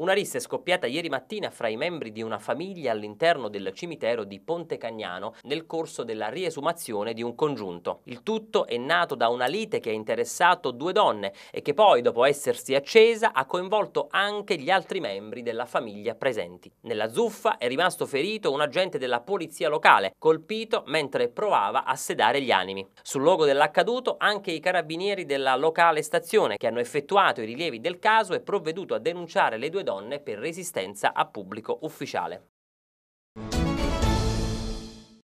Una rissa è scoppiata ieri mattina fra i membri di una famiglia all'interno del cimitero di Ponte Cagnano nel corso della riesumazione di un congiunto. Il tutto è nato da una lite che ha interessato due donne e che poi, dopo essersi accesa, ha coinvolto anche gli altri membri della famiglia presenti. Nella zuffa è rimasto ferito un agente della polizia locale, colpito mentre provava a sedare gli animi. Sul luogo dell'accaduto anche i carabinieri della locale stazione che hanno effettuato i rilievi del caso e provveduto a denunciare le due donne donne per resistenza a pubblico ufficiale.